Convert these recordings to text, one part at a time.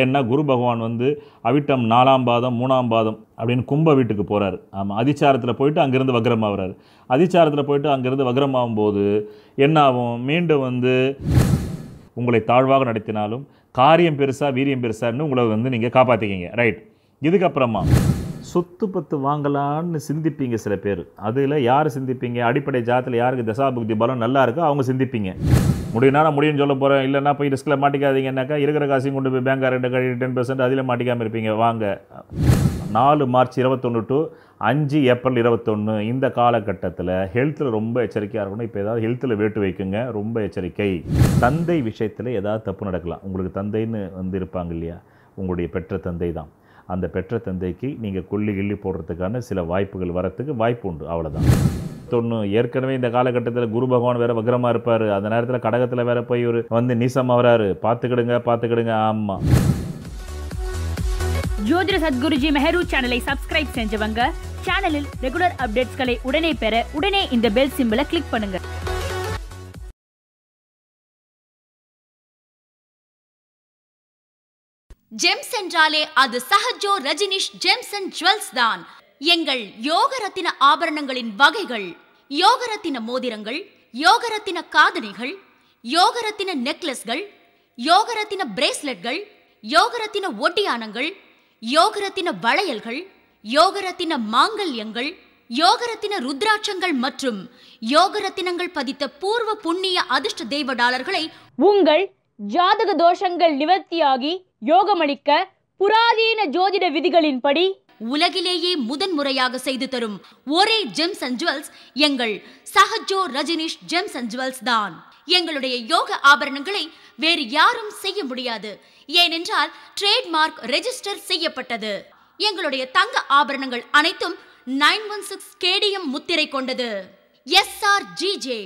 ஏன்னா குரு பகவான் வந்து அவிட்டம் நாலாம் பாதம் மூணாம் பாதம் அப்படின்னு கும்ப வீட்டுக்கு போகிறார் ஆமாம் அதிச்சாரத்தில் போயிட்டு அங்கேருந்து வக்ரமாகிறார் அதிச்சாரத்தில் போயிட்டு அங்கேருந்து வக்ரமாகும் போது என்னாகும் மீண்டும் வந்து உங்களை தாழ்வாக நடத்தினாலும் காரியம் பெருசாக வீரியம் பெருசான்னு உங்களை வந்து நீங்கள் காப்பாற்றிக்கிங்க ரைட் இதுக்கப்புறமா சொத்து பத்து வாங்கலான்னு சிந்திப்பீங்க சில பேர் அதில் யார் சிந்திப்பீங்க அடிப்படை ஜாத்தில் யாருக்கு தசாபுக்தி பலம் நல்லா இருக்கோ அவங்க சிந்திப்பீங்க முடியும்னா முடியும்னு சொல்ல போகிறேன் இல்லைன்னா போய் ரிஸ்கில் மாட்டிக்காதீங்கன்னாக்கா இருக்கிற காசையும் கொண்டு போய் பேங்க் கரெக்டாக கழி டென் பர்சன்ட் அதில் மாட்டிக்காமல் இருப்பீங்க வாங்க நாலு மார்ச் இருபத்தொன்று டு அஞ்சு ஏப்ரல் இருபத்தொன்று இந்த காலகட்டத்தில் ஹெல்த்தில் ரொம்ப எச்சரிக்கையாக இருக்கணும் இப்போ ஏதாவது ஹெல்த்தில் வேட்டு வைக்குங்க ரொம்ப எச்சரிக்கை தந்தை விஷயத்தில் ஏதாவது தப்பு நடக்கலாம் உங்களுக்கு தந்தைன்னு வந்து இருப்பாங்க இல்லையா உங்களுடைய பெற்ற தந்தை தான் அந்த பெற்ற தந்தைக்கு நீங்கள் கொல்லி கிள்ளி போடுறதுக்கான சில வாய்ப்புகள் வரத்துக்கு வாய்ப்பு உண்டு அவ்வளோதான் தொண்ணு ஏற்கனவே இந்த காலகட்டத்தில் குரு பகவான் வேற வக்ரமாக இருப்பார் அந்த நேரத்தில் கடகத்தில் வேற போய் ஒரு வந்து நீசம் அவராரு பார்த்துக்கிடுங்க பார்த்துக்கிடுங்க ஆமாம் ஜோதிர சத்குருஜி மெஹரு சேனலை சப்ஸ்கிரைப் செஞ்சவங்க சேனலில் ரெகுலர் அப்டேட்ஸ்களை உடனே பெற உடனே இந்த பெல் சிம்பிளை கிளிக் பண்ணுங்க ஜெம்ஸ் என்றாலே அது Sahajo Rajneesh gems and jewels தான் எங்கள் யோகரத்தின ஆபரணங்களின் வகைகள் யோகரத்தின மோதிரங்கள் யோகரத்தின காதணிகள் யோகரத்தின நெக்லஸ்கள் யோகரத்தின பிரேஸ்லெட்கள் யோகரத்தின ஒட்டியானங்கள் யோகரத்தின வளையல்கள் யோகரத்தின மாங்கல்யங்கள் யோகரத்தின ருத்ராட்சங்கள் மற்றும் யோகரத்தினங்கள் பதித்த பூர்வ புண்ணிய அதிர்ஷ்ட தெய்வ உங்கள் ஜாதக தோஷங்கள் நிவர்த்தியாகி யோகமளிக்க புராதீன ஜோதிட விதிகளின்படி உலகிலேயே முதன் முறையாக செய்து தரும் ஒரே ஜெம்ஸ் அண்ட் ஜுவல்ஸ் எங்கள் Sahajo Rajneesh gems and jewels தான் எங்களுடைய யோக ஆபரணங்களை வேறு யாரும் செய்ய முடியாது ஏனென்றால் ட்ரேட்மார்க் ரெஜிஸ்டர் செய்யப்பட்டது எங்களுடைய தங்க ஆபரணங்கள் அனைத்தும் நைன் ஒன் சிக்ஸ் கேடிஎம் முத்திரை கொண்டது S R G J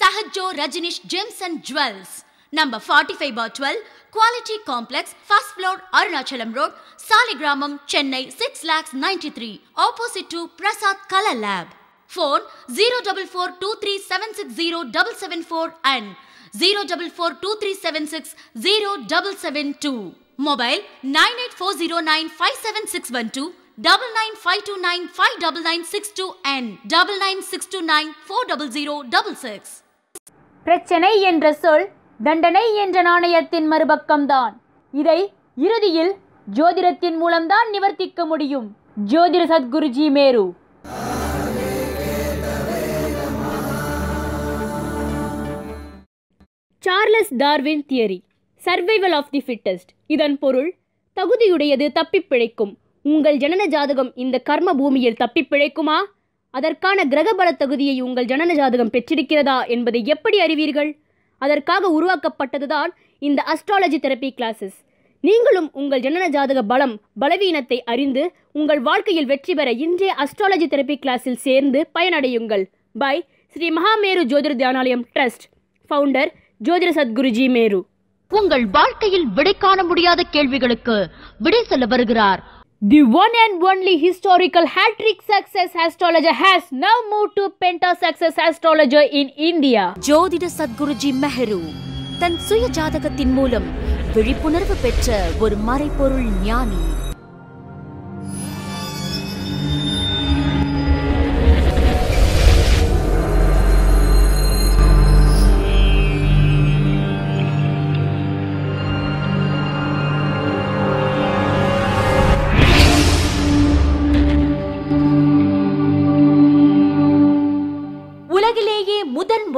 Sahajo Rajneesh gems and jewels number forty five bar twelve quality complex first floor Arunachalam road Saligramam Chennai six lakhs ninety three opposite to Prasad colour lab phone zero double four two three seven six zero double seven four and zero double four two three seven six zero double seven two mobile nine eight four zero nine five seven six one two double nine five two nine five double nine six two and double nine six two nine four double zero double six பிரச்சனை என்ற சொல் தண்டனை என்ற நாணயத்தின் மறுபக்கம்தான் இதை இறுதியில் ஜோதிடத்தின் மூலம்தான் நிவர்த்திக்க முடியும் ஜோதிட Sadguruji Meru Charles Darwin theory survival of the fittest இதன் பொருள் தகுதியுடையது தப்பி பிழைக்கும் உங்கள் ஜனன ஜாதகம் இந்த கர்ம பூமியில் தப்பி பிழைக்குமா அதற்கான கிரகபல தகுதியை உங்கள் ஜனன ஜாதகம் பெற்றிருக்கிறதா என்பதை எப்படி அறிவீர்கள் அதற்காக உருவாக்கப்பட்டதுதான் இந்த அஸ்ட்ராலஜி தெரப்பி கிளாஸஸ் நீங்களும் உங்கள் ஜனன ஜாதக பலம் பலவீனத்தை அறிந்து உங்கள் வாழ்க்கையில் வெற்றி பெற இன்றைய அஸ்ட்ராலஜி தெரப்பி கிளாஸில் சேர்ந்து பயனடையுங்கள் பை ஸ்ரீ மகாமேரு ஜோதிட தியானாலயம் ட்ரஸ்ட் ஃபவுண்டர் ஜோதிட சத்குருஜி மேரு உங்கள் வாழ்க்கையில் விடை காண முடியாத கேள்விகளுக்கு விடை சொல்ல வருகிறார் The one and only historical hat-trick success astrologer has now moved to Penta Success Astrologer in India. ஜோதிட Sadguruji மெஹரு தன் சுய ஜாதகத்தின் மூலம் விழிப்புணர்வு பெற்ற ஒரு மறைப்பொருள்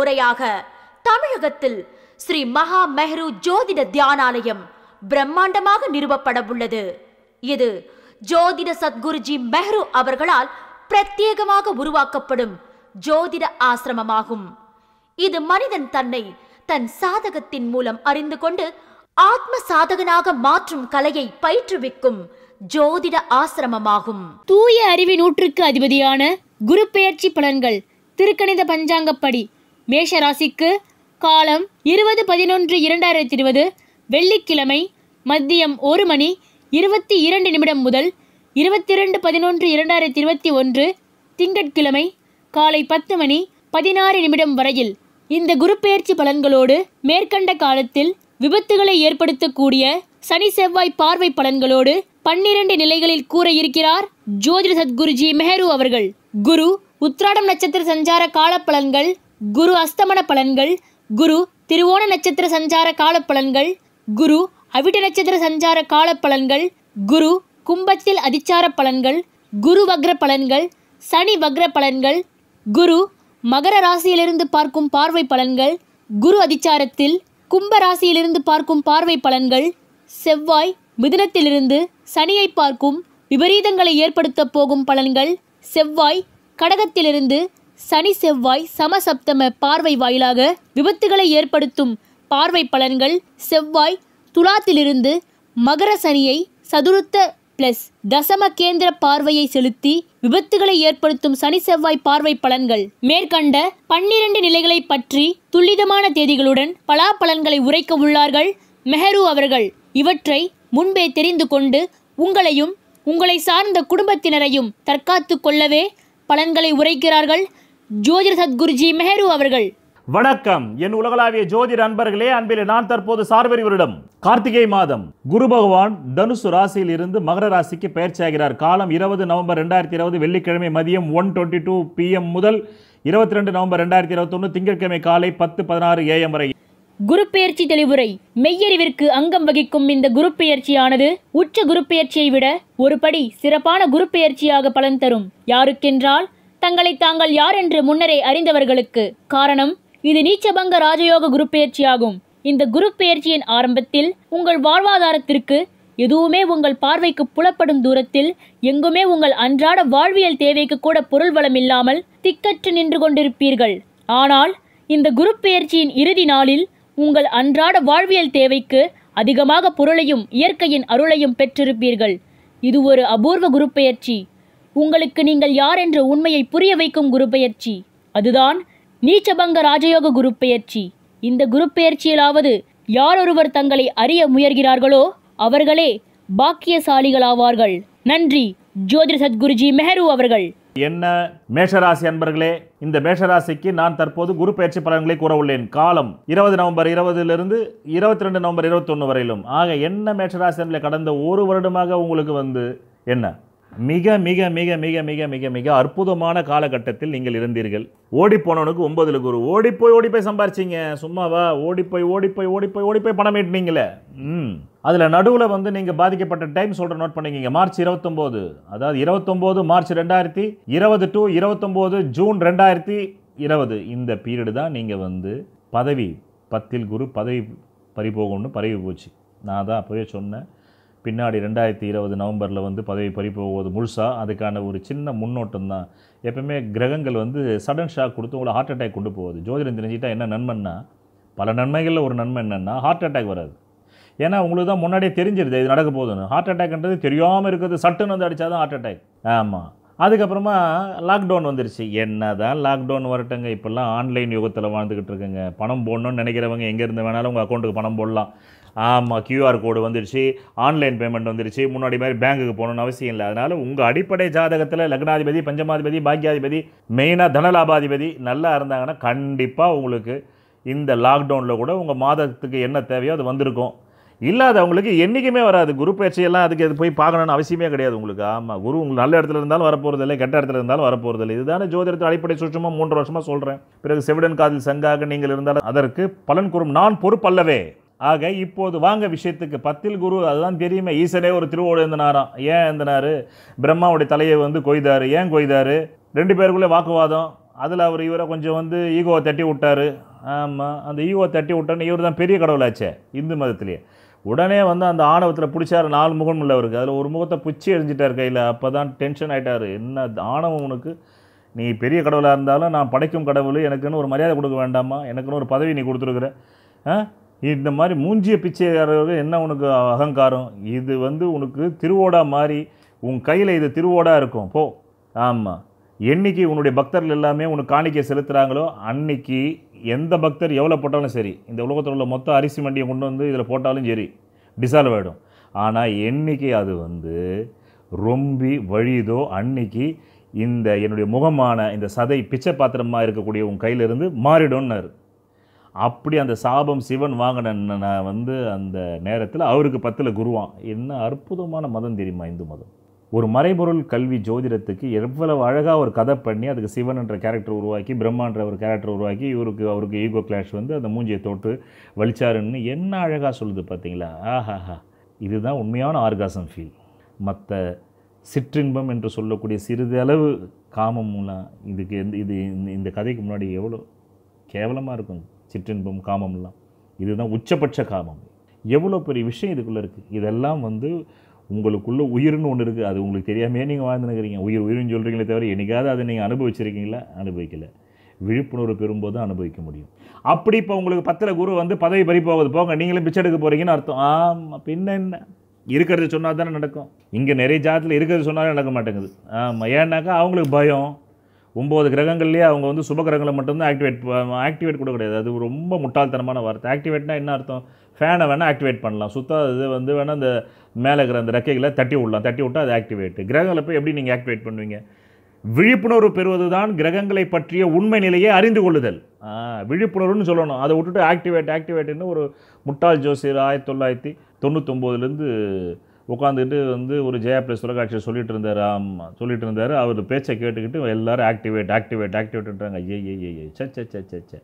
முறையாக தமிழகத்தில் ஸ்ரீ மகா மெஹ்ரு ஜோதிட தியானாலயம் பிரம்மாண்டமாக நிறுவப்பட உள்ளது இது ஜோதிட சத்குருஜி மெஹ்ரு அவர்களால் பிரத்யேகமாக உருவாக்கப்படும் ஜோதிட ஆசிரமமாகும் இது மனிதன் தன்னை தன் சாதகத்தின் மூலம் அறிந்து கொண்டு ஆத்ம சாதகனாக மாற்றும் கலையை பயிற்றுவிக்கும் ஜோதிட ஆசிரமமாகும் தூய அறிவி நூற்றுக்கு அதிபதியான குரு பெயர்ச்சி பலன்கள் திருக்கணித பஞ்சாங்கப்படி மேஷராசிக்கு காலம் இருபது பதினொன்று இரண்டாயிரத்தி இருபது வெள்ளிக்கிழமை மதியம் ஒரு மணி இருபத்தி இரண்டு நிமிடம் முதல் இருபத்தி இரண்டு பதினொன்று இரண்டாயிரத்தி இருபத்தி ஒன்று திங்கட்கிழமை காலை பத்து மணி பதினாறு நிமிடம் வரையில் இந்த குரு பெயர்ச்சி பலன்களோடு மேற்கண்ட காலத்தில் விபத்துகளை ஏற்படுத்தக்கூடிய சனி செவ்வாய் பார்வை பலன்களோடு பன்னிரண்டு நிலைகளில் கூற இருக்கிறார் ஜோதிட சத்குருஜி மெஹரு அவர்கள் குரு உத்ராடம் நட்சத்திர சஞ்சார கால பலன்கள் குரு அஸ்தமன பலன்கள் குரு திருவோண நட்சத்திர சஞ்சார கால பலன்கள் குரு அவிட்ட நட்சத்திர சஞ்சார கால பலன்கள் குரு கும்பத்தில் அதிச்சார பலன்கள் குரு வக்ர பலன்கள் சனி வக்ர பலன்கள் குரு மகர ராசியிலிருந்து பார்க்கும் பார்வை பலன்கள் குரு அதிச்சாரத்தில் கும்ப ராசியிலிருந்து பார்க்கும் பார்வை பலன்கள் செவ்வாய் மிதுனத்திலிருந்து சனியை பார்க்கும் விபரீதங்களை ஏற்படுத்தப் போகும் பலன்கள் செவ்வாய் கடகத்திலிருந்து சனி செவ்வாய் சமசப்தம பார்வை வாயிலாக விபத்துகளை ஏற்படுத்தும் பார்வை பலன்கள் செவ்வாய் துலாத்திலிருந்து மகர சனியை சதுர்த்த பிளஸ் தசம கேந்திர பார்வையை செலுத்தி விபத்துகளை ஏற்படுத்தும் சனி செவ்வாய் பார்வை பலன்கள் மேற்கண்ட பன்னிரண்டு நிலைகளை பற்றி துல்லிதமான தேதிகளுடன் பலன்களை உரைக்க உள்ளார்கள் மெஹரு அவர்கள் இவற்றை முன்பே தெரிந்து கொண்டு உங்களையும் உங்களை சார்ந்த குடும்பத்தினரையும் தற்காத்து கொள்ளவே பலன்களை உரைக்கிறார்கள் ஜோதிர் சத்குருஜி மெஹரு அவர்கள் வணக்கம் என் உலகளாவிய ஜோதிர் அன்பர்களே அன்பில் நான் தற்போது சார்வரிவரிடம் கார்த்திகை மாதம் குரு பகவான் தனுசு ராசியில் இருந்து மகர ராசிக்கு பயிற்சியாகிறார் காலம் இருபது நவம்பர் ரெண்டாயிரத்தி இருபது வெள்ளிக்கிழமை மதியம் ஒன் டுவெண்ட்டி டூ பிஎம் முதல் இருபத்தி ரெண்டு நவம்பர் ரெண்டாயிரத்தி இருபத்தொன்று திங்கட்கிழமை காலை பத்து பதினாறு ஏஎம் வரை குரு பெயர்ச்சி தெளிவுரை மெய்யறிவிற்கு அங்கம் வகிக்கும் இந்த குரு பெயர்ச்சியானது உச்ச குரு பெயர்ச்சியை விட ஒரு படி சிறப்பான குரு பெயர்ச்சியாக பலன் தரும் யாருக்கென்றால் தங்களை தாங்கள் யார் என்று முன்னரே அறிந்தவர்களுக்கு காரணம் இது நீச்சபங்க ராஜயோக குரு பயிற்சியாகும் இந்த குரு பயிற்சியின் ஆரம்பத்தில் உங்கள் வாழ்வாதாரத்திற்கு எதுவுமே உங்கள் பார்வைக்கு புலப்படும் தூரத்தில் எங்குமே உங்கள் அன்றாட வாழ்வியல் தேவைக்கு கூட பொருள் வளம் இல்லாமல் திக்கற்று நின்று கொண்டிருப்பீர்கள் ஆனால் இந்த குரு பயிற்சியின் இறுதி நாளில் உங்கள் அன்றாட வாழ்வியல் தேவைக்கு அதிகமாக பொருளையும் இயற்கையின் அருளையும் பெற்றிருப்பீர்கள் இது ஒரு அபூர்வ குரு பயிற்சி உங்களுக்கு நீங்கள் யார் என்ற உண்மையை புரிய வைக்கும் குரு பயிற்சி அதுதான் நீச்சபங்க ராஜயோக குரு பயிற்சி இந்த குரு பயிற்சியிலாவது யாரொருவர் தங்களை அறிய முயர்கிறார்களோ அவர்களே பாக்கியசாலிகளாவார்கள் நன்றி ஜோதிர் சத்குருஜி மெஹரு அவர்கள் என்ன மேஷராசி அன்பர்களே இந்த மேஷராசிக்கு நான் தற்போது குரு பயிற்சி பலன்களை கூற உள்ளேன் காலம் இருபது நவம்பர் இருபதுலேருந்து இருபத்தி ரெண்டு நவம்பர் இருபத்தொன்று வரையிலும் ஆக என்ன மேஷராசி கடந்த ஒரு வருடமாக உங்களுக்கு வந்து என்ன மிக மிக மிக மிக மிக மிக மிக அற்புதமான காலகட்டத்தில் நீங்கள் இருந்தீர்கள் ஓடி போனவனுக்கு ஒன்பதுல குரு ஓடிப்போய் ஓடி போய் சம்பாரிச்சிங்க சும்மாவா ஓடிப்போய் ஓடிப்போய் ஓடிப்போய் ஓடிப்போய் பணம் ஏட்டினீங்களே ம் அதில் நடுவில் வந்து நீங்கள் பாதிக்கப்பட்ட டைம் சொல்கிற நோட் பண்ணிக்கிங்க மார்ச் இருபத்தொம்போது அதாவது இருபத்தொம்போது மார்ச் ரெண்டாயிரத்தி இருபது டு இருபத்தொம்போது ஜூன் ரெண்டாயிரத்தி இருபது இந்த பீரியடு தான் நீங்கள் வந்து பதவி பத்தில் குரு பதவி பறிபோகும்னு பரவி போச்சு நான் தான் அப்போவே சொன்னேன் பின்னாடி ரெண்டாயிரத்தி இருபது நவம்பரில் வந்து பதவி பறிப்போவது முழுசாக அதுக்கான ஒரு சின்ன முன்னோட்டம் தான் எப்பவுமே கிரகங்கள் வந்து சடன் ஷாக் கொடுத்து உங்களை ஹார்ட் அட்டாக் கொண்டு போகுது ஜோதிடம் தெரிஞ்சுட்டா என்ன நன்மைன்னா பல நன்மைகளில் ஒரு நன்மை என்னென்னா ஹார்ட் அட்டாக் வராது ஏன்னா உங்களுக்கு தான் முன்னாடியே தெரிஞ்சிருது இது நடக்க போதுன்னு ஹார்ட் அட்டாக்ன்றது தெரியாமல் இருக்கிறது சட்டுன்னு வந்து அடித்தா தான் ஹார்ட் அட்டாக் ஆமாம் அதுக்கப்புறமா லாக்டவுன் வந்துருச்சு என்ன தான் லாக்டவுன் வரட்டுங்க இப்போல்லாம் ஆன்லைன் யுகத்தில் வாழ்ந்துக்கிட்டு இருக்குங்க பணம் போடணும்னு நினைக்கிறவங்க எங்கேருந்து வேணாலும் உங்கள் அக்கௌண்ட்டுக்கு பணம் போடலாம் ஆமாம் கியூஆர் கோடு வந்துருச்சு ஆன்லைன் பேமெண்ட் வந்துருச்சு முன்னாடி மாதிரி பேங்க்குக்கு போகணுன்னு அவசியம் இல்லை அதனால் உங்கள் அடிப்படை ஜாதகத்தில் லக்னாதிபதி பஞ்சமாதிபதி பாக்கியாதிபதி மெயினாக தனலாபாதிபதி நல்லா இருந்தாங்கன்னா கண்டிப்பாக உங்களுக்கு இந்த லாக்டவுனில் கூட உங்கள் மாதத்துக்கு என்ன தேவையோ அது வந்திருக்கும் இல்லாதவங்களுக்கு என்றைக்குமே வராது குரு பயிற்சியெல்லாம் அதுக்கு அது போய் பார்க்கணும்னு அவசியமே கிடையாது உங்களுக்கு ஆமாம் குரு உங்களுக்கு நல்ல இடத்துல இருந்தாலும் வரப்போகிறது இல்லை கெட்ட இடத்துல இருந்தாலும் வரப்போகிறது இல்லை இதுதானே ஜோதிடத்தில் அடிப்படை சுற்றமாக மூன்று வருஷமாக சொல்கிறேன் பிறகு செவிடன் காதில் சங்காக நீங்கள் இருந்தாலும் அதற்கு பலன் கூறும் நான் பொறுப்பல்லவே ஆக இப்போது வாங்க விஷயத்துக்கு பத்தில் குரு அதுதான் தெரியுமே ஈசனே ஒரு திருவோடு எழுந்தனாராம் ஏன் எழுந்தனார் பிரம்மாவுடைய தலையை வந்து கொய்தார் ஏன் கொய்தார் ரெண்டு பேருக்குள்ளே வாக்குவாதம் அதில் அவர் இவரை கொஞ்சம் வந்து ஈகோவை தட்டி விட்டார் ஆமாம் அந்த ஈகோவை தட்டி விட்டோன்னு இவர் தான் பெரிய கடவுளாச்சே இந்து மதத்திலேயே உடனே வந்து அந்த ஆணவத்தில் பிடிச்சாரு நாலு முகம் உள்ளவருக்கு அதில் ஒரு முகத்தை பிடிச்சி எரிஞ்சிட்டார் கையில் அப்போ தான் டென்ஷன் ஆகிட்டார் என்ன ஆணவம் உனக்கு நீ பெரிய கடவுளாக இருந்தாலும் நான் படைக்கும் கடவுள் எனக்குன்னு ஒரு மரியாதை கொடுக்க வேண்டாமா எனக்குன்னு ஒரு பதவி நீ கொடுத்துருக்குற இந்த மாதிரி மூஞ்சிய பிச்சைக்காரர்கள் என்ன உனக்கு அகங்காரம் இது வந்து உனக்கு திருவோடா மாதிரி உன் கையில் இது திருவோடாக இருக்கும் போ ஆமாம் என்றைக்கு உன்னுடைய பக்தர்கள் எல்லாமே உனக்கு காணிக்கை செலுத்துகிறாங்களோ அன்னைக்கு எந்த பக்தர் எவ்வளோ போட்டாலும் சரி இந்த உலகத்தில் உள்ள மொத்த அரிசி மண்டியை கொண்டு வந்து இதில் போட்டாலும் சரி டிசால்வ் ஆகிடும் ஆனால் என்றைக்கு அது வந்து ரொம்பி வழியுதோ அன்னைக்கு இந்த என்னுடைய முகமான இந்த சதை பிச்சை பாத்திரமாக இருக்கக்கூடிய உன் கையிலிருந்து மாறிடும்னாரு அப்படி அந்த சாபம் சிவன் நான் வந்து அந்த நேரத்தில் அவருக்கு பத்தில் குருவான் என்ன அற்புதமான மதம் தெரியுமா இந்து மதம் ஒரு மறைபொருள் கல்வி ஜோதிடத்துக்கு எவ்வளவு அழகாக ஒரு கதை பண்ணி அதுக்கு சிவன்ன்ற கேரக்டர் உருவாக்கி பிரம்மான்ற ஒரு கேரக்டர் உருவாக்கி இவருக்கு அவருக்கு ஈகோ கிளாஷ் வந்து அந்த மூஞ்சியை தோட்டு வலிச்சாருன்னு என்ன அழகாக சொல்லுது பார்த்தீங்களா ஆஹாஹா இதுதான் உண்மையான ஆர்காசம் ஃபீல் மற்ற சிற்றின்பம் என்று சொல்லக்கூடிய சிறிதளவு காமம் மூலம் இதுக்கு எந்த இது இந்த கதைக்கு முன்னாடி எவ்வளோ கேவலமாக இருக்கும் சிற்றின்பம் காமம்லாம் இதுதான் உச்சபட்ச காமம் எவ்வளோ பெரிய விஷயம் இதுக்குள்ளே இருக்குது இதெல்லாம் வந்து உங்களுக்குள்ளே உயிர்னு ஒன்று இருக்குது அது உங்களுக்கு தெரியாமையே நீங்கள் வாழ்ந்துனுக்கிறீங்க உயிர் உயிர்னு சொல்கிறீங்களே தவிர என்றைக்காவது அதை நீங்கள் அனுபவிச்சிருக்கீங்களா அனுபவிக்கலை விழிப்புணர்வு பெறும்போது தான் அனுபவிக்க முடியும் அப்படி இப்போ உங்களுக்கு பத்தில் குரு வந்து பதவி பறி போகுது போங்க நீங்களும் பிச்சை எடுக்க போகிறீங்கன்னு அர்த்தம் ஆமாம் பின்ன என்ன இருக்கிறது சொன்னால் தானே நடக்கும் இங்கே நிறைய ஜாதத்தில் இருக்கிறது சொன்னாலே நடக்க மாட்டேங்குது ஆமாம் ஏன்னாக்கா அவங்களுக்கு பயம் ஒம்பது கிரகங்கள்லேயே அவங்க வந்து சுப கிரகங்களை மட்டும்தான் ஆக்டிவேட் ஆக்டிவேட் கூட கிடையாது அது ரொம்ப முட்டாள்தனமான வார்த்தை ஆக்டிவேட்னா என்ன அர்த்தம் ஃபேனை வேணால் ஆக்டிவேட் பண்ணலாம் சுத்தம் இது வந்து வேணால் அந்த மேலே இருக்கிற அந்த ரெக்கைகளை தட்டி விடலாம் தட்டி விட்டால் அது ஆக்டிவேட் கிரகங்களை போய் எப்படி நீங்கள் ஆக்டிவேட் பண்ணுவீங்க விழிப்புணர்வு பெறுவது தான் கிரகங்களை பற்றிய உண்மை நிலையை அறிந்து கொள்ளுதல் விழிப்புணர்வுன்னு சொல்லணும் அதை விட்டுட்டு ஆக்டிவேட் ஆக்டிவேட்டுன்னு ஒரு முட்டாள் ஜோசியர் ஆயிரத்தி தொள்ளாயிரத்தி தொண்ணூத்தொம்போதுலேருந்து உட்காந்துக்கிட்டு வந்து ஒரு ஜெயா பிளஸ் தொலைக்காட்சியில் சொல்லிட்டு இருந்தார் ஆமாம் சொல்லிட்டு இருந்தார் அவர் பேச்சை கேட்டுக்கிட்டு எல்லோரும் ஆக்டிவேட் ஆக்டிவேட் ஆக்டிவேட்ன்றாங்க ஏ ஏ ஏ சே சே சே சே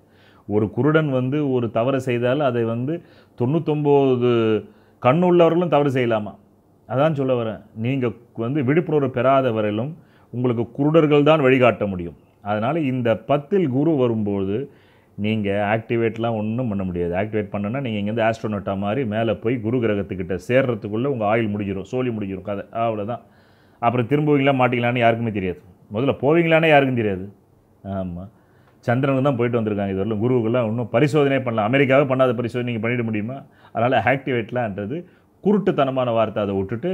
ஒரு குருடன் வந்து ஒரு தவறு செய்தால் அதை வந்து தொண்ணூத்தொம்போது கண் உள்ளவர்களும் தவறு செய்யலாமா அதான் சொல்ல வரேன் நீங்கள் வந்து விழிப்புணர்வு பெறாதவரையிலும் உங்களுக்கு குருடர்கள் தான் வழிகாட்ட முடியும் அதனால் இந்த பத்தில் குரு வரும்போது நீங்கள் ஆக்டிவேட்லாம் ஒன்றும் பண்ண முடியாது ஆக்டிவேட் பண்ணனா நீங்கள் இங்கேருந்து ஆஸ்ட்ரோனட்டா மாதிரி மேலே போய் குரு கிரகத்துக்கிட்ட சேர்றதுக்குள்ளே உங்கள் ஆயில் முடிஞ்சிடும் சோழி முடிஞ்சிடும் கதை அவ்வளோதான் அப்புறம் திரும்புவீங்களா மாட்டிங்களான்னு யாருக்குமே தெரியாது முதல்ல போவீங்களானே யாருக்கும் தெரியாது ஆமாம் சந்திரனுக்கு தான் போயிட்டு வந்திருக்காங்க இது வரலும் ஒன்றும் இன்னும் பரிசோதனை பண்ணலாம் அமெரிக்காவே பண்ணாத பரிசோதனை நீங்கள் பண்ணிட முடியுமா அதனால் ஆக்டிவேட்லான்றது குருட்டுத்தனமான வார்த்தை அதை விட்டுட்டு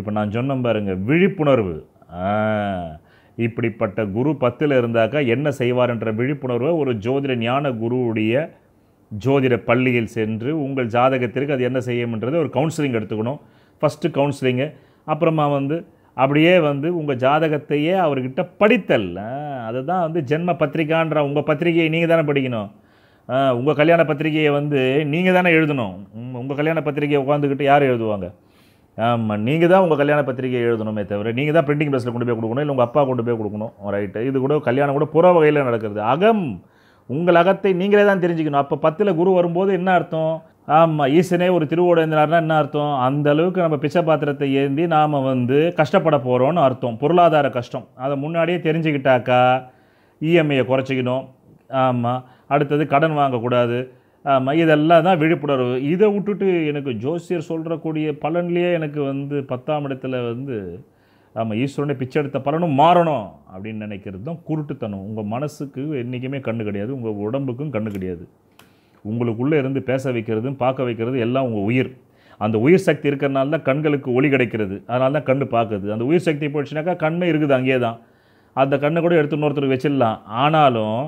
இப்போ நான் சொன்ன பாருங்க விழிப்புணர்வு இப்படிப்பட்ட குரு பத்தில் இருந்தாக்கா என்ன செய்வார்ன்ற விழிப்புணர்வை ஒரு ஜோதிட ஞான குருவுடைய ஜோதிட பள்ளியில் சென்று உங்கள் ஜாதகத்திற்கு அது என்ன செய்யும்ன்றது ஒரு கவுன்சிலிங் எடுத்துக்கணும் ஃபஸ்ட்டு கவுன்சிலிங்கு அப்புறமா வந்து அப்படியே வந்து உங்கள் ஜாதகத்தையே அவர்கிட்ட படித்தல் அதுதான் வந்து ஜென்ம பத்திரிக்கான்ற உங்கள் பத்திரிகையை நீங்கள் தானே படிக்கணும் உங்கள் கல்யாண பத்திரிகையை வந்து நீங்கள் தானே எழுதணும் உங்கள் கல்யாண பத்திரிகையை உட்காந்துக்கிட்டு யார் எழுதுவாங்க ஆமாம் நீங்கள் தான் உங்கள் கல்யாண பத்திரிகையை எழுதணுமே தவிர நீங்கள் தான் பிரிண்டிங் ப்ரெஸ்ஸில் கொண்டு போய் கொடுக்கணும் இல்லை உங்கள் அப்பா கொண்டு போய் கொடுக்கணும் ரைட்டு இது கூட கல்யாணம் கூட புற வகையில் நடக்கிறது அகம் உங்கள் அகத்தை நீங்களே தான் தெரிஞ்சுக்கணும் அப்போ பத்தில் குரு வரும்போது என்ன அர்த்தம் ஆமாம் ஈசனே ஒரு எழுந்தினார்னா என்ன அர்த்தம் அந்த அளவுக்கு நம்ம பிச்சை பாத்திரத்தை ஏந்தி நாம் வந்து கஷ்டப்பட போகிறோம்னு அர்த்தம் பொருளாதார கஷ்டம் அதை முன்னாடியே தெரிஞ்சுக்கிட்டாக்கா இஎம்ஐயை குறைச்சிக்கணும் ஆமாம் அடுத்தது கடன் வாங்கக்கூடாது ஆமாம் இதெல்லாம் தான் விழிப்புணர்வு இதை விட்டுட்டு எனக்கு ஜோசியர் சொல்கிறக்கூடிய பலன்லேயே எனக்கு வந்து பத்தாம் இடத்துல வந்து ஆமாம் ஈஸ்வரனை பிச்சை எடுத்த பலனும் மாறணும் அப்படின்னு நினைக்கிறது தான் குருட்டுத்தனம் உங்கள் மனசுக்கு என்றைக்குமே கண்ணு கிடையாது உங்கள் உடம்புக்கும் கண்ணு கிடையாது உங்களுக்குள்ளே இருந்து பேச வைக்கிறதும் பார்க்க வைக்கிறது எல்லாம் உங்கள் உயிர் அந்த உயிர் சக்தி இருக்கிறனால தான் கண்களுக்கு ஒளி கிடைக்கிறது அதனால தான் கண் பார்க்குது அந்த உயிர் சக்தி போயிடுச்சுனாக்கா கண்ணே இருக்குது அங்கேயே தான் அந்த கண்ணை கூட எடுத்து இன்னொருத்தருக்கு வச்சிடலாம் ஆனாலும்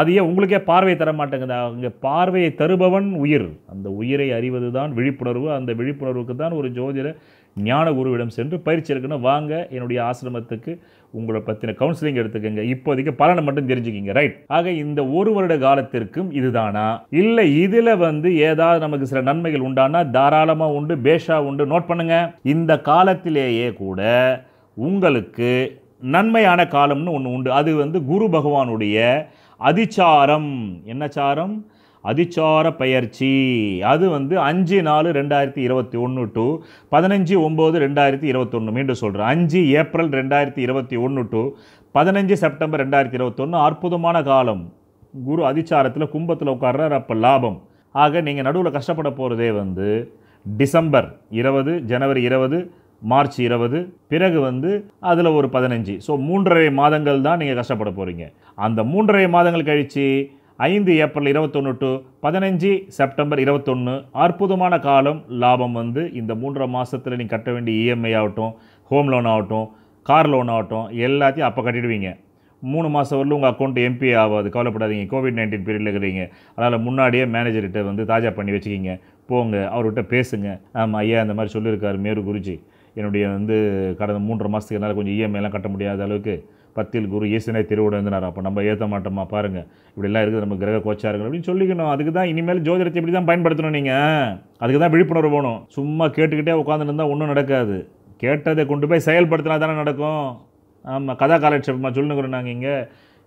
அது ஏன் உங்களுக்கே பார்வை தர மாட்டேங்குது அங்கே பார்வையை தருபவன் உயிர் அந்த உயிரை அறிவது தான் விழிப்புணர்வு அந்த விழிப்புணர்வுக்கு தான் ஒரு ஜோதிட ஞான குருவிடம் சென்று பயிற்சி இருக்குன்னு வாங்க என்னுடைய ஆசிரமத்துக்கு உங்களை பற்றின கவுன்சிலிங் எடுத்துக்கோங்க இப்போதைக்கு பலனை மட்டும் தெரிஞ்சுக்கிங்க ரைட் ஆக இந்த ஒரு வருட காலத்திற்கும் இதுதானா இல்லை இதில் வந்து ஏதாவது நமக்கு சில நன்மைகள் உண்டானா தாராளமாக உண்டு பேஷாக உண்டு நோட் பண்ணுங்கள் இந்த காலத்திலேயே கூட உங்களுக்கு நன்மையான காலம்னு ஒன்று உண்டு அது வந்து குரு பகவானுடைய அதிச்சாரம் என்ன சாரம் அதிச்சார பயிற்சி அது வந்து அஞ்சு நாலு ரெண்டாயிரத்தி இருபத்தி ஒன்று டு பதினஞ்சு ஒம்பது ரெண்டாயிரத்தி இருபத்தொன்று மீண்டும் சொல்கிறேன் அஞ்சு ஏப்ரல் ரெண்டாயிரத்தி இருபத்தி ஒன்று டு பதினஞ்சு செப்டம்பர் ரெண்டாயிரத்தி இருபத்தொன்று அற்புதமான காலம் குரு அதிச்சாரத்தில் கும்பத்தில் உட்கார்றார் அப்போ லாபம் ஆக நீங்கள் நடுவில் கஷ்டப்பட போகிறதே வந்து டிசம்பர் இருபது ஜனவரி இருபது மார்ச் இருபது பிறகு வந்து அதில் ஒரு பதினஞ்சு ஸோ மூன்றரை மாதங்கள் தான் நீங்கள் கஷ்டப்பட போகிறீங்க அந்த மூன்றரை மாதங்கள் கழித்து ஐந்து ஏப்ரல் இருபத்தொன்று டு பதினஞ்சு செப்டம்பர் இருபத்தொன்று அற்புதமான காலம் லாபம் வந்து இந்த மூன்றரை மாதத்தில் நீங்கள் கட்ட வேண்டிய இஎம்ஐ e ஆகட்டும் ஹோம் லோன் ஆகட்டும் கார் லோன் ஆகட்டும் எல்லாத்தையும் அப்போ கட்டிடுவீங்க மூணு மாதம் வரலும் உங்கள் அக்கௌண்ட் எம்பி ஆகாது கவலைப்படாதீங்க கோவிட் நைன்டீன் பீரியடில் இருக்கிறீங்க அதனால் முன்னாடியே மேனேஜர்கிட்ட வந்து தாஜா பண்ணி வச்சுக்கிங்க போங்க அவர்கிட்ட பேசுங்க ஆமாம் ஐயா இந்த மாதிரி சொல்லியிருக்காரு மேரு குருஜி என்னுடைய வந்து கடந்த மூன்று மாதத்துக்கு என்னால் கொஞ்சம் இஎம்ஐலாம் e கட்ட முடியாத அளவுக்கு பத்தில் குரு இயேசுனை திருவிட இருந்தார் அப்போ நம்ம ஏற்ற மாட்டோமா பாருங்கள் இப்படிலாம் இருக்குது நம்ம கிரக கோச்சாருங்கள் அப்படின்னு சொல்லிக்கணும் அதுக்கு தான் இனிமேல் ஜோதிடத்தை இப்படி தான் பயன்படுத்தணும் நீங்கள் அதுக்கு தான் விழிப்புணர்வு போகணும் சும்மா கேட்டுக்கிட்டே உட்காந்துருந்தால் ஒன்றும் நடக்காது கேட்டதை கொண்டு போய் செயல்படுத்தினா தானே நடக்கும் ஆமாம் கதா காலட்சேபமாக சொல்லுங்கிறோம் நாங்கள் இங்கே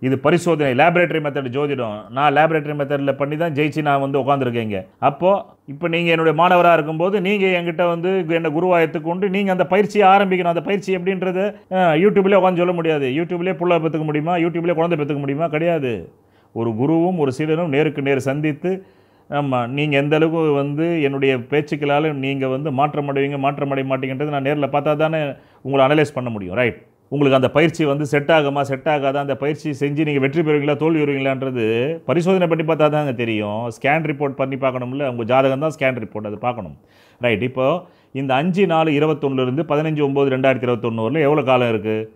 இது பரிசோதனை லேபரேட்டரி மெத்தட் ஜோதிடம் நான் லேபரேட்டரி மெத்தடில் பண்ணி தான் ஜெயிச்சு நான் வந்து உட்காந்துருக்கேங்க அப்போது இப்போ நீங்கள் என்னுடைய மாணவராக இருக்கும்போது நீங்கள் என்கிட்ட வந்து என்னை குருவாயத்து கொண்டு நீங்கள் அந்த பயிற்சியை ஆரம்பிக்கணும் அந்த பயிற்சி எப்படின்றது யூடியூப்லேயே உட்காந்து சொல்ல முடியாது யூடியூப்லேயே புள்ள பெற்றுக்க முடியுமா யூடியூப்லேயே குழந்தை பெற்றுக்க முடியுமா கிடையாது ஒரு குருவும் ஒரு சீடனும் நேருக்கு நேர் சந்தித்து ஆமாம் நீங்கள் எந்த அளவுக்கு வந்து என்னுடைய பேச்சுக்களால் நீங்கள் வந்து மாற்றம் அடைவீங்க மாற்றம் அடைய மாட்டீங்கன்றது நான் நேரில் பார்த்தா தானே உங்களை அனலைஸ் பண்ண முடியும் ரைட் உங்களுக்கு அந்த பயிற்சி வந்து செட் ஆகுமா செட் ஆகாதா அந்த பயிற்சி செஞ்சு நீங்கள் வெற்றி பெறுவீங்களா தோல்வி வருவீங்களான்றது பரிசோதனை பண்ணி பார்த்தா அங்கே தெரியும் ஸ்கேன் ரிப்போர்ட் பண்ணி பார்க்கணும்ல உங்கள் ஜாதகம் தான் ஸ்கேன் ரிப்போர்ட் அது பார்க்கணும் ரைட் இப்போது இந்த அஞ்சு நாலு இருபத்தொன்னுலேருந்து பதினஞ்சு ஒம்பது ரெண்டாயிரத்தி இருபத்தொன்னூரில் எவ்வளோ காலம் இருக்குது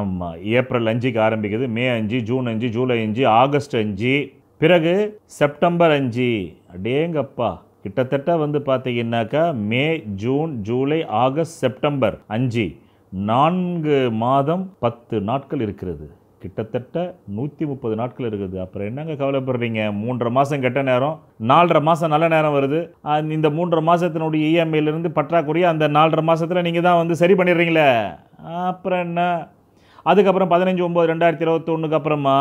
ஆமாம் ஏப்ரல் அஞ்சுக்கு ஆரம்பிக்குது மே அஞ்சு ஜூன் அஞ்சு ஜூலை அஞ்சு ஆகஸ்ட் அஞ்சு பிறகு செப்டம்பர் அஞ்சு அடேங்கப்பா கிட்டத்தட்ட வந்து பார்த்தீங்கன்னாக்கா மே ஜூன் ஜூலை ஆகஸ்ட் செப்டம்பர் அஞ்சு நான்கு மாதம் பத்து நாட்கள் இருக்கிறது கிட்டத்தட்ட நூற்றி முப்பது நாட்கள் இருக்குது அப்புறம் என்னங்க கவலைப்படுறீங்க மூன்றரை மாதம் கெட்ட நேரம் நாலரை மாதம் நல்ல நேரம் வருது இந்த மூன்றரை மாதத்தினுடைய இஎம்ஐலேருந்து பற்றாக்குறையை அந்த நாலரை மாதத்தில் நீங்கள் தான் வந்து சரி பண்ணிடுறீங்களே அப்புறம் என்ன அதுக்கப்புறம் பதினஞ்சு ஒம்பது ரெண்டாயிரத்தி இருபத்தொன்னுக்கு அப்புறமா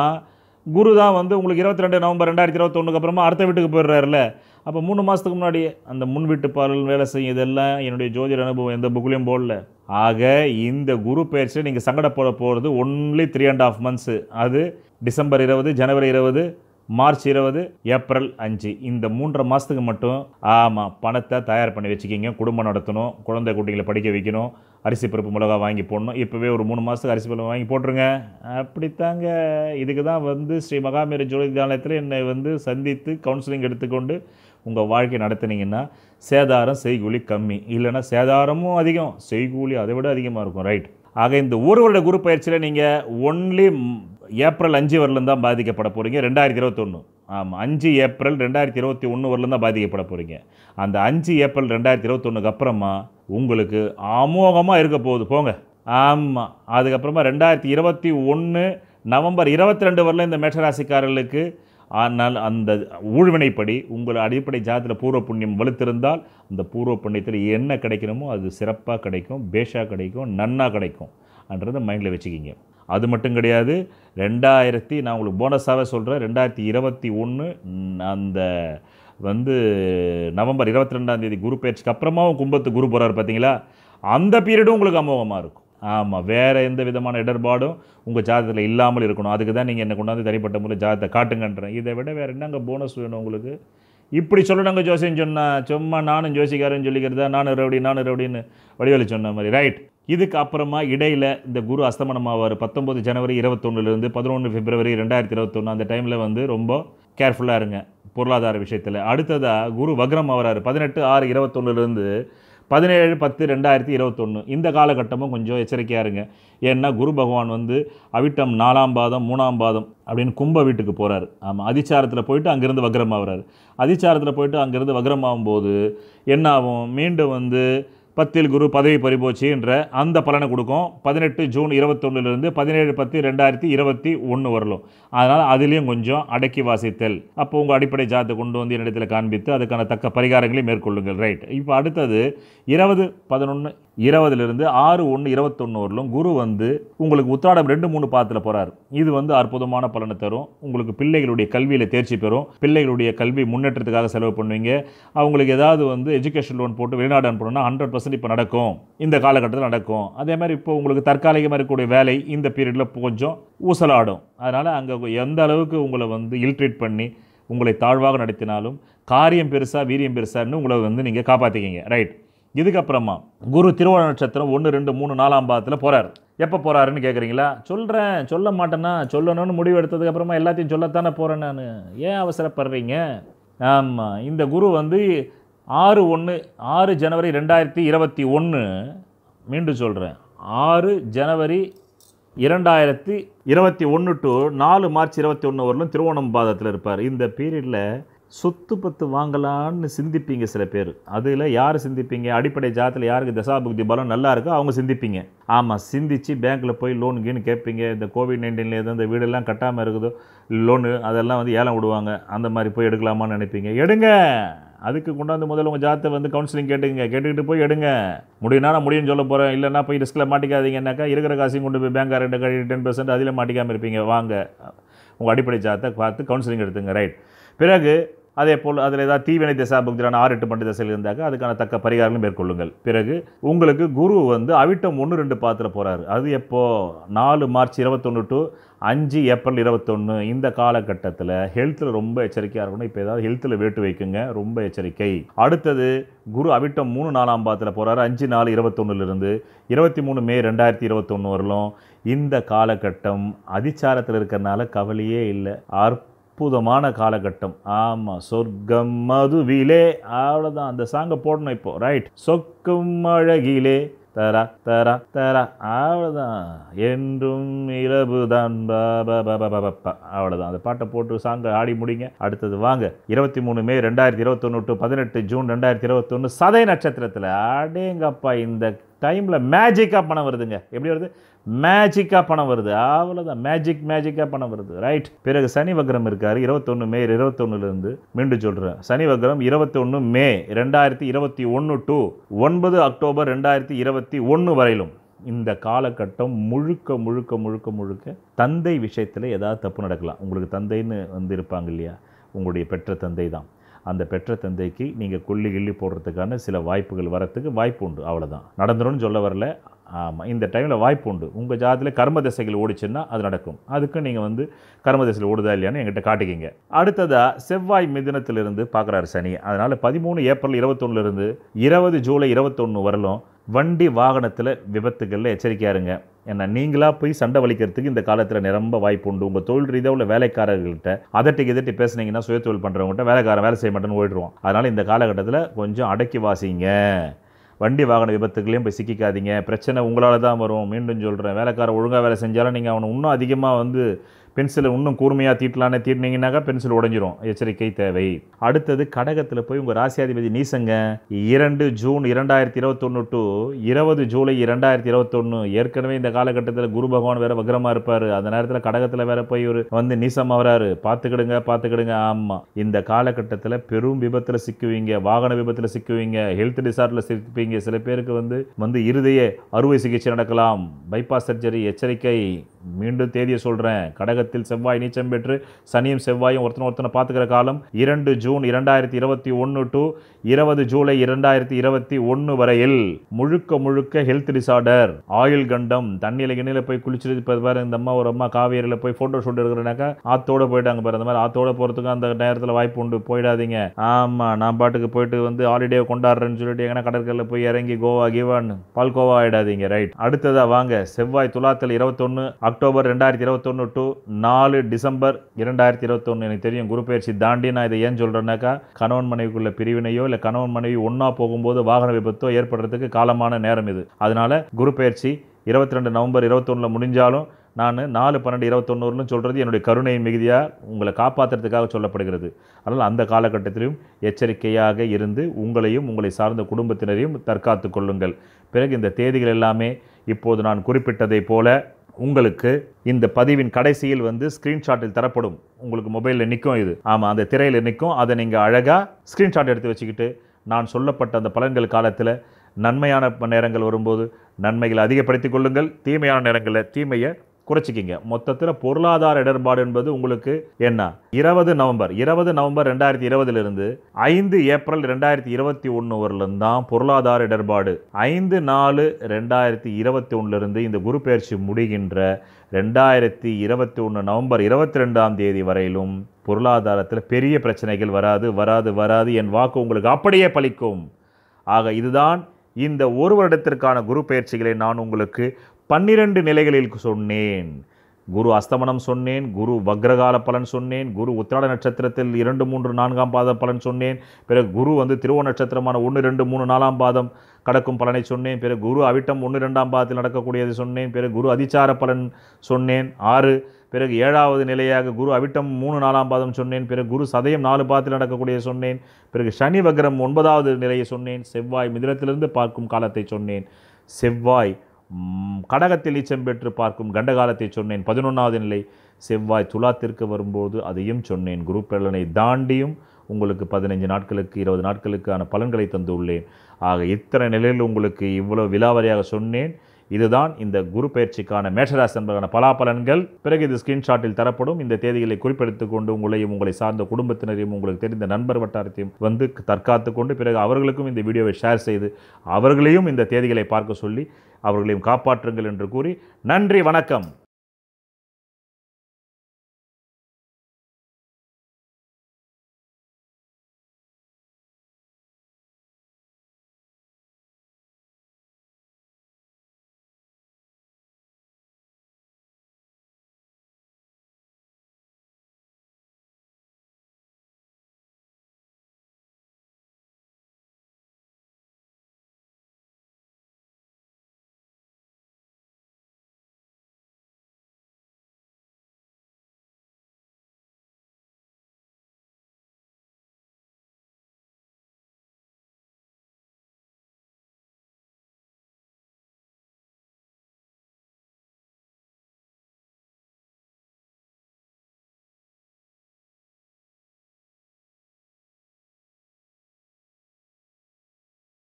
குரு தான் வந்து உங்களுக்கு இருபத்தி ரெண்டு நவம்பர் ரெண்டாயிரத்தி இருபத்தொன்னுக்கு அப்புறமா அடுத்த வீட்டுக்கு போயிடுறாருல அப்போ மூணு மாதத்துக்கு முன்னாடி அந்த முன் வீட்டு பாடல் வேலை செய்யும் இதெல்லாம் என்னுடைய ஜோதிட அனுபவம் எந்த புக்லேயும் போடல ஆக இந்த குரு பயிற்சியில் நீங்கள் சங்கடப்பட போகிறது only three and half months அது டிசம்பர் இருபது ஜனவரி இருபது மார்ச் இருபது ஏப்ரல் அஞ்சு இந்த மூன்றரை மாதத்துக்கு மட்டும் ஆமாம் பணத்தை தயார் பண்ணி வச்சுக்கிங்க குடும்பம் நடத்தணும் குழந்தை குட்டிகளை படிக்க வைக்கணும் அரிசி பருப்பு மிளகா வாங்கி போடணும் இப்போவே ஒரு மூணு மாதத்துக்கு அரிசி பருப்பு வாங்கி போட்டுருங்க அப்படித்தாங்க இதுக்கு தான் வந்து ஸ்ரீ மகாமேரி ஜோதிதாலயத்தில் என்னை வந்து சந்தித்து கவுன்சிலிங் எடுத்துக்கொண்டு உங்கள் வாழ்க்கை நடத்துனீங்கன்னா சேதாரம் செய்கூலி கம்மி இல்லைனா சேதாரமும் அதிகம் செய்கூலி அதை விட அதிகமாக இருக்கும் ரைட் ஆக இந்த ஒரு வருட குரு பயிற்சியில் நீங்கள் ஒன்லி ஏப்ரல் அஞ்சு வரலும் தான் பாதிக்கப்பட போகிறீங்க ரெண்டாயிரத்தி இருபத்தொன்று ஆமாம் அஞ்சு ஏப்ரல் ரெண்டாயிரத்தி இருபத்தி ஒன்று வரலும் தான் பாதிக்கப்பட போகிறீங்க அந்த அஞ்சு ஏப்ரல் ரெண்டாயிரத்தி இருபத்தொன்றுக்கு அப்புறமா உங்களுக்கு அமோகமாக இருக்க போகுது போங்க ஆமாம் அதுக்கப்புறமா ரெண்டாயிரத்தி இருபத்தி ஒன்று நவம்பர் இருபத்தி ரெண்டு வரல இந்த மேஷராசிக்காரர்களுக்கு ஆனால் அந்த ஊழ்வினைப்படி உங்கள் அடிப்படை ஜாதத்தில் பூர்வ புண்ணியம் வலுத்திருந்தால் அந்த பூர்வ புண்ணியத்தில் என்ன கிடைக்கணுமோ அது சிறப்பாக கிடைக்கும் பேஷாக கிடைக்கும் நன்னாக கிடைக்கும் அப்படின்றத மைண்டில் வச்சுக்கிங்க அது மட்டும் கிடையாது ரெண்டாயிரத்தி நான் உங்களுக்கு போனஸாகவே சொல்கிறேன் ரெண்டாயிரத்தி இருபத்தி ஒன்று அந்த வந்து நவம்பர் இருபத்தி ரெண்டாம் தேதி குரு பயிற்சிக்கு அப்புறமாவும் கும்பத்து குரு போகிறார் பார்த்தீங்களா அந்த பீரியடும் உங்களுக்கு அமோகமாக இருக்கும் ஆமாம் வேறு எந்த விதமான இடர்பாடும் உங்கள் ஜாதகத்தில் இல்லாமல் இருக்கணும் அதுக்கு தான் நீங்கள் என்ன கொண்டாந்து தனிப்பட்ட முறை ஜாதத்தை காட்டுங்கன்றேன் இதை விட வேறு என்னங்க போனஸ் வேணும் உங்களுக்கு இப்படி சொல்லணுங்க ஜோசியம் சொன்னால் சும்மா நானும் ஜோசிக்காரன் சொல்லிக்கிறதா நானும் ரவுடி நானும் ரவுடின்னு வடிவலி சொன்ன மாதிரி ரைட் இதுக்கு அப்புறமா இடையில் இந்த குரு அஸ்தமனம் ஆவார் பத்தொம்பது ஜனவரி இருபத்தொன்னுலேருந்து பதினொன்று பிப்ரவரி ரெண்டாயிரத்தி இருபத்தொன்று அந்த டைமில் வந்து ரொம்ப கேர்ஃபுல்லாக இருங்க பொருளாதார விஷயத்தில் அடுத்ததாக குரு வக்ரம் அவரார் பதினெட்டு ஆறு இருபத்தொன்னுலேருந்து பதினேழு பத்து ரெண்டாயிரத்தி இருபத்தொன்று இந்த காலகட்டமும் கொஞ்சம் எச்சரிக்கையாக இருங்க ஏன்னா குரு பகவான் வந்து அவிட்டம் நாலாம் பாதம் மூணாம் பாதம் அப்படின்னு கும்ப வீட்டுக்கு போகிறார் ஆமாம் அதிச்சாரத்தில் போயிட்டு அங்கேருந்து வக்ரமாகிறார் அதிச்சாரத்தில் போயிட்டு அங்கேருந்து வக்ரம் ஆகும்போது என்ன ஆகும் மீண்டும் வந்து பத்தில் குரு பதவி பறிபோச்சுன்ற அந்த பலனை கொடுக்கும் பதினெட்டு ஜூன் இருபத்தொன்னுலேருந்து பதினேழு பத்து ரெண்டாயிரத்தி இருபத்தி ஒன்று வரலும் அதனால் அதுலேயும் கொஞ்சம் அடக்கி வாசித்தல் அப்போ உங்கள் அடிப்படை ஜாத்தை கொண்டு வந்து என்னிடத்தில் காண்பித்து அதுக்கான தக்க பரிகாரங்களையும் மேற்கொள்ளுங்கள் ரைட் இப்போ அடுத்தது இருபது பதினொன்று இருபதுலேருந்து ஆறு ஒன்று இருபத்தொன்னூறிலும் குரு வந்து உங்களுக்கு உத்திராடம் ரெண்டு மூணு பாதத்தில் போகிறார் இது வந்து அற்புதமான பலனை தரும் உங்களுக்கு பிள்ளைகளுடைய கல்வியில் தேர்ச்சி பெறும் பிள்ளைகளுடைய கல்வி முன்னேற்றத்துக்காக செலவு பண்ணுவீங்க அவங்களுக்கு ஏதாவது வந்து எஜுகேஷன் லோன் போட்டு வெளிநாடு அனுப்பணும்னா ஹண்ட்ரட் பர்சன்ட் இப்போ நடக்கும் இந்த காலகட்டத்தில் நடக்கும் அதே மாதிரி இப்போ உங்களுக்கு தற்காலிகமாக இருக்கக்கூடிய வேலை இந்த பீரியடில் கொஞ்சம் ஊசலாடும் அதனால் அங்கே எந்த அளவுக்கு உங்களை வந்து இல்ட்ரீட் பண்ணி உங்களை தாழ்வாக நடத்தினாலும் காரியம் பெருசாக வீரியம் பெருசான்னு உங்களை வந்து நீங்கள் காப்பாற்றிக்கிங்க ரைட் இதுக்கப்புறமா குரு திருவோண நட்சத்திரம் ஒன்று ரெண்டு மூணு நாலாம் பாதத்தில் போகிறார் எப்போ போகிறாருன்னு கேட்குறீங்களா சொல்கிறேன் சொல்ல மாட்டேன்னா சொல்லணும்னு முடிவு எடுத்ததுக்கப்புறமா எல்லாத்தையும் சொல்லத்தானே போகிறேன் நான் ஏன் அவசரப்படுறீங்க ஆமாம் இந்த குரு வந்து ஆறு ஒன்று ஆறு ஜனவரி ரெண்டாயிரத்தி இருபத்தி ஒன்று மீண்டும் சொல்கிறேன் ஆறு ஜனவரி இரண்டாயிரத்தி இருபத்தி ஒன்று டு நாலு மார்ச் இருபத்தி ஒன்று வரலும் திருவோணம் பாதத்தில் இருப்பார் இந்த பீரியடில் சொத்து பத்து வாங்கலான்னு சிந்திப்பீங்க சில பேர் அதில் யார் சிந்திப்பீங்க அடிப்படை ஜாத்தில் யாருக்கு தசாபுக்தி பலம் நல்லா இருக்கோ அவங்க சிந்திப்பீங்க ஆமாம் சிந்தித்து பேங்க்கில் போய் லோன் கீனு கேட்பீங்க இந்த கோவிட் நைன்டீனில் எதுவும் இந்த வீடெல்லாம் கட்டாமல் இருக்குதோ லோனு அதெல்லாம் வந்து ஏலம் விடுவாங்க அந்த மாதிரி போய் எடுக்கலாமான்னு நினைப்பீங்க எடுங்க அதுக்கு கொண்டாந்து முதல்ல உங்கள் ஜாத்தை வந்து கவுன்சிலிங் கேட்டுங்க கேட்டுக்கிட்டு போய் எடுங்க முடியும்னா நான் முடியும்னு சொல்ல போகிறேன் இல்லைனா போய் ரிஸ்கில் மாட்டிக்காதீங்கன்னாக்கா இருக்கிற காசையும் கொண்டு போய் பேங்க் ரெண்டு கழி டென் பர்சன்ட் அதில் மாட்டிக்காமல் இருப்பீங்க வாங்க உங்கள் அடிப்படை ஜாத்தை பார்த்து கவுன்சிலிங் எடுத்துங்க ரைட் பிறகு அதே போல் அதில் ஏதாவது தீவினை திசா பக்தியான ஆறு எட்டு பண்டு திசையில் இருந்தாக்க அதுக்கான தக்க பரிகாரங்களும் மேற்கொள்ளுங்கள் பிறகு உங்களுக்கு குரு வந்து அவிட்டம் ஒன்று ரெண்டு பாத்தில் போகிறாரு அது எப்போது நாலு மார்ச் இருபத்தொன்று டு அஞ்சு ஏப்ரல் இருபத்தொன்று இந்த காலகட்டத்தில் ஹெல்த்தில் ரொம்ப எச்சரிக்கையாக இருக்கணும் இப்போ ஏதாவது ஹெல்த்தில் வேட்டு வைக்குங்க ரொம்ப எச்சரிக்கை அடுத்தது குரு அவிட்டம் மூணு நாலாம் பாத்தில் போகிறாரு அஞ்சு நாலு இருபத்தொன்னுலேருந்து இருபத்தி மூணு மே ரெண்டாயிரத்தி இருபத்தொன்று வரலும் இந்த காலகட்டம் அதிச்சாரத்தில் இருக்கிறனால கவலையே இல்லை அற்ப அற்புதமான காலகட்டம் ஆமாம் சொர்க்கம் மதுவிலே அவ்வளோதான் அந்த சாங்கை போடணும் இப்போது ரைட் சொக்கும் அழகிலே தரா தரா தரா அவ்வளோதான் என்றும் இரவு தான் அவ்வளோதான் அந்த பாட்டை போட்டு சாங்கை ஆடி முடிங்க அடுத்தது வாங்க இருபத்தி மூணு மே ரெண்டாயிரத்தி இருபத்தொன்னு டு பதினெட்டு ஜூன் ரெண்டாயிரத்தி இருபத்தொன்னு சதை நட்சத்திரத்தில் அடேங்கப்பா இந்த டைமில் மேஜிக்காக பணம் வருதுங்க எப்படி வருது மேஜிக்காக பணம் வருது அவ்வளோதான் மேஜிக் மேஜிக்காக பணம் வருது ரைட் பிறகு சனி வக்ரம் இருக்கார் இருபத்தொன்று மே இருபத்தொன்னுலேருந்து மீண்டும் சொல்கிறேன் சனி வக்ரம் இருபத்தொன்று மே ரெண்டாயிரத்தி இருபத்தி ஒன்று டு ஒன்பது அக்டோபர் ரெண்டாயிரத்தி இருபத்தி ஒன்று வரையிலும் இந்த காலகட்டம் முழுக்க முழுக்க முழுக்க முழுக்க தந்தை விஷயத்தில் ஏதாவது தப்பு நடக்கலாம் உங்களுக்கு தந்தைன்னு வந்து இருப்பாங்க இல்லையா உங்களுடைய பெற்ற தந்தை தான் அந்த பெற்ற தந்தைக்கு நீங்கள் கொல்லி கிள்ளி போடுறதுக்கான சில வாய்ப்புகள் வரத்துக்கு வாய்ப்பு உண்டு அவ்வளோதான் நடந்துடும் சொல்ல வரல ஆமாம் இந்த டைமில் வாய்ப்பு உண்டு உங்கள் ஜாதத்தில் கர்ம திசைகள் ஓடிச்சுன்னா அது நடக்கும் அதுக்கு நீங்கள் வந்து கர்ம திசையில் ஓடுதா இல்லையான்னு எங்கிட்ட காட்டிக்கிங்க அடுத்ததாக செவ்வாய் மிதினத்திலிருந்து பார்க்குறாரு சனி அதனால் பதிமூணு ஏப்ரல் இருபத்தொன்னுலேருந்து இருபது ஜூலை இருபத்தொன்று வரலும் வண்டி வாகனத்தில் விபத்துகளில் எச்சரிக்கையாக இருங்க ஏன்னா நீங்களாக போய் சண்டை வலிக்கிறதுக்கு இந்த காலத்தில் நிரம்ப வாய்ப்பு உண்டு உங்கள் தொழில் ரீதியாக உள்ள வேலைக்காரர்கள்ட்ட அதட்டி எதிர்த்து பேசுனீங்கன்னா சுய தொழில் பண்ணுறவங்ககிட்ட வேலைக்காரன் வேலை செய்ய மாட்டேன்னு ஓடிடுவோம் அதனால் இந்த காலகட்டத்தில் கொஞ்சம் அடக்கி வாசிங்க வண்டி வாகன விபத்துக்களையும் போய் சிக்கிக்காதீங்க பிரச்சனை உங்களால் தான் வரும் மீண்டும் சொல்கிறேன் வேலைக்காரன் ஒழுங்காக வேலை செஞ்சாலும் நீங்கள் அவனை இன்னும் அதிகமாக வந்து பென்சிலை இன்னும் கூர்மையாக தீட்டலானே தீட்டினீங்கன்னாக்கா பென்சில் உடஞ்சிரும் எச்சரிக்கை தேவை அடுத்தது கடகத்தில் போய் உங்கள் ராசியாதிபதி நீசங்க இரண்டு ஜூன் இரண்டாயிரத்தி இருபத்தொன்று டு இருபது ஜூலை இரண்டாயிரத்தி இருபத்தொன்று ஏற்கனவே இந்த காலகட்டத்தில் குரு பகவான் வேறு வக்ரமாக இருப்பார் அந்த நேரத்தில் கடகத்தில் வேறு போய் ஒரு வந்து நீசம் ஆகிறாரு பார்த்துக்கிடுங்க பார்த்துக்கிடுங்க ஆமாம் இந்த காலகட்டத்தில் பெரும் விபத்தில் சிக்குவீங்க வாகன விபத்தில் சிக்குவீங்க ஹெல்த் டிசார்டில் சிக்குவீங்க சில பேருக்கு வந்து வந்து இருதய அறுவை சிகிச்சை நடக்கலாம் பைபாஸ் சர்ஜரி எச்சரிக்கை மீண்டும் தேதியை சொல்கிறேன் கடகத்தில் செவ்வாய் நீச்சம் பெற்று சனியும் செவ்வாயும் ஒருத்தனை ஒருத்தனை பார்த்துக்கிற காலம் இரண்டு ஜூன் இரண்டாயிரத்தி இருபத்தி ஒன்று டு இருபது ஜூலை இரண்டாயிரத்தி இருபத்தி ஒன்று வரையில் முழுக்க முழுக்க ஹெல்த் டிசார்டர் ஆயில் கண்டம் தண்ணியில் கிண்ணியில் போய் குளிச்சுட்டு இப்போ இந்த அம்மா ஒரு அம்மா காவேரியில் போய் ஃபோட்டோ ஷூட் எடுக்கிறனாக்கா ஆத்தோடு போயிட்டாங்க பாரு அந்த மாதிரி ஆத்தோடு போகிறதுக்கு அந்த நேரத்தில் வாய்ப்பு உண்டு போயிடாதீங்க ஆமாம் நான் பாட்டுக்கு போயிட்டு வந்து ஹாலிடே கொண்டாடுறேன்னு சொல்லிட்டு எங்கன்னா கடற்கரையில் போய் இறங்கி கோவா கிவான் பால்கோவா ஆகிடாதீங்க ரைட் அடுத்ததாக வாங்க செவ்வாய் துலாத்தில் இருபத்தொன்று அக்டோபர் ரெண்டாயிரத்தி இருபத்தொன்று டு நாலு டிசம்பர் இரண்டாயிரத்தி இருபத்தொன்று எனக்கு தெரியும் குரு பயிற்சி தாண்டி நான் இதை ஏன் சொல்கிறேன்னாக்கா கணவன் மனைவிக்குள்ள பிரிவினையோ இல்லை கணவன் மனைவி ஒன்றா போகும்போது வாகன விபத்தோ ஏற்படுறதுக்கு காலமான நேரம் இது அதனால் குரு பயிற்சி இருபத்தி ரெண்டு நவம்பர் இருபத்தொன்னில் முடிஞ்சாலும் நான் நாலு பன்னெண்டு இருபத்தொன்னூறுனு சொல்கிறது என்னுடைய கருணை மிகுதியாக உங்களை காப்பாற்றுறதுக்காக சொல்லப்படுகிறது அதனால் அந்த காலகட்டத்திலும் எச்சரிக்கையாக இருந்து உங்களையும் உங்களை சார்ந்த குடும்பத்தினரையும் தற்காத்து கொள்ளுங்கள் பிறகு இந்த தேதிகள் எல்லாமே இப்போது நான் குறிப்பிட்டதை போல உங்களுக்கு இந்த பதிவின் கடைசியில் வந்து ஸ்க்ரீன்ஷாட்டில் தரப்படும் உங்களுக்கு மொபைலில் நிற்கும் இது ஆமாம் அந்த திரையில் நிற்கும் அதை நீங்கள் அழகாக ஸ்க்ரீன்ஷாட் எடுத்து வச்சுக்கிட்டு நான் சொல்லப்பட்ட அந்த பலன்கள் காலத்தில் நன்மையான நேரங்கள் வரும்போது நன்மைகளை அதிகப்படுத்திக் கொள்ளுங்கள் தீமையான நேரங்களில் தீமையை குறைச்சிக்கிங்க மொத்தத்தில் பொருளாதார இடர்பாடு என்பது உங்களுக்கு என்ன இருபது நவம்பர் இருபது நவம்பர் ரெண்டாயிரத்தி இருபதுலேருந்து ஐந்து ஏப்ரல் ரெண்டாயிரத்தி இருபத்தி ஒன்று வரலும் தான் பொருளாதார இடர்பாடு ஐந்து நாலு ரெண்டாயிரத்தி இருபத்தி ஒன்றுலேருந்து இந்த குரு பயிற்சி முடிகின்ற ரெண்டாயிரத்தி இருபத்தி ஒன்று நவம்பர் இருபத்தி ரெண்டாம் தேதி வரையிலும் பொருளாதாரத்தில் பெரிய பிரச்சனைகள் வராது வராது வராது என் வாக்கு உங்களுக்கு அப்படியே பலிக்கும் ஆக இதுதான் இந்த ஒரு வருடத்திற்கான குரு பயிற்சிகளை நான் உங்களுக்கு பன்னிரண்டு நிலைகளில் சொன்னேன் குரு அஸ்தமனம் சொன்னேன் குரு வக்ரகால பலன் சொன்னேன் குரு உத்திராட நட்சத்திரத்தில் இரண்டு மூன்று நான்காம் பாத பலன் சொன்னேன் பிறகு குரு வந்து திருவ நட்சத்திரமான ஒன்று ரெண்டு மூணு நாலாம் பாதம் கடக்கும் பலனை சொன்னேன் பிறகு குரு அவிட்டம் ஒன்று ரெண்டாம் பாதத்தில் நடக்கக்கூடியது சொன்னேன் பிறகு குரு அதிச்சார பலன் சொன்னேன் ஆறு பிறகு ஏழாவது நிலையாக குரு அவிட்டம் மூணு நாலாம் பாதம் சொன்னேன் பிறகு குரு சதயம் நாலு பாதத்தில் நடக்கக்கூடிய சொன்னேன் பிறகு சனி வக்ரம் ஒன்பதாவது நிலையை சொன்னேன் செவ்வாய் மிதிரத்திலிருந்து பார்க்கும் காலத்தை சொன்னேன் செவ்வாய் கடகத்தில் நீச்சம் பெற்று பார்க்கும் கண்டகாலத்தை சொன்னேன் பதினொன்றாவது நிலை செவ்வாய் துலாத்திற்கு வரும்போது அதையும் சொன்னேன் குரு பலனை தாண்டியும் உங்களுக்கு பதினைஞ்சு நாட்களுக்கு இருபது நாட்களுக்கான பலன்களை தந்துள்ளேன் ஆக இத்தனை நிலையில் உங்களுக்கு இவ்வளோ விலாவரியாக சொன்னேன் இதுதான் இந்த குரு பயிற்சிக்கான மேஷராசி என்பதற்கான பலாபலன்கள் பிறகு இது ஸ்கிரீன்ஷாட்டில் தரப்படும் இந்த தேதிகளை குறிப்பெடுத்துக் கொண்டு உங்களையும் உங்களை சார்ந்த குடும்பத்தினரையும் உங்களுக்கு தெரிந்த நண்பர் வட்டாரத்தையும் வந்து தற்காத்துக் கொண்டு பிறகு அவர்களுக்கும் இந்த வீடியோவை ஷேர் செய்து அவர்களையும் இந்த தேதிகளை பார்க்க சொல்லி அவர்களையும் காப்பாற்றுங்கள் என்று கூறி நன்றி வணக்கம்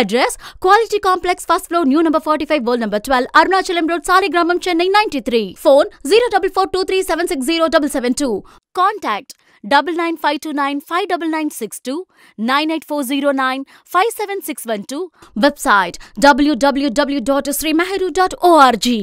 address quality complex first floor new number forty five old number twelve Arunachalam road Saligramam Chennai ninety three phone zero double four two three seven six zero double seven two contact double nine five two nine five double nine six two nine eight four zero nine five seven six one two website WWW dot Sri Meru dot ORG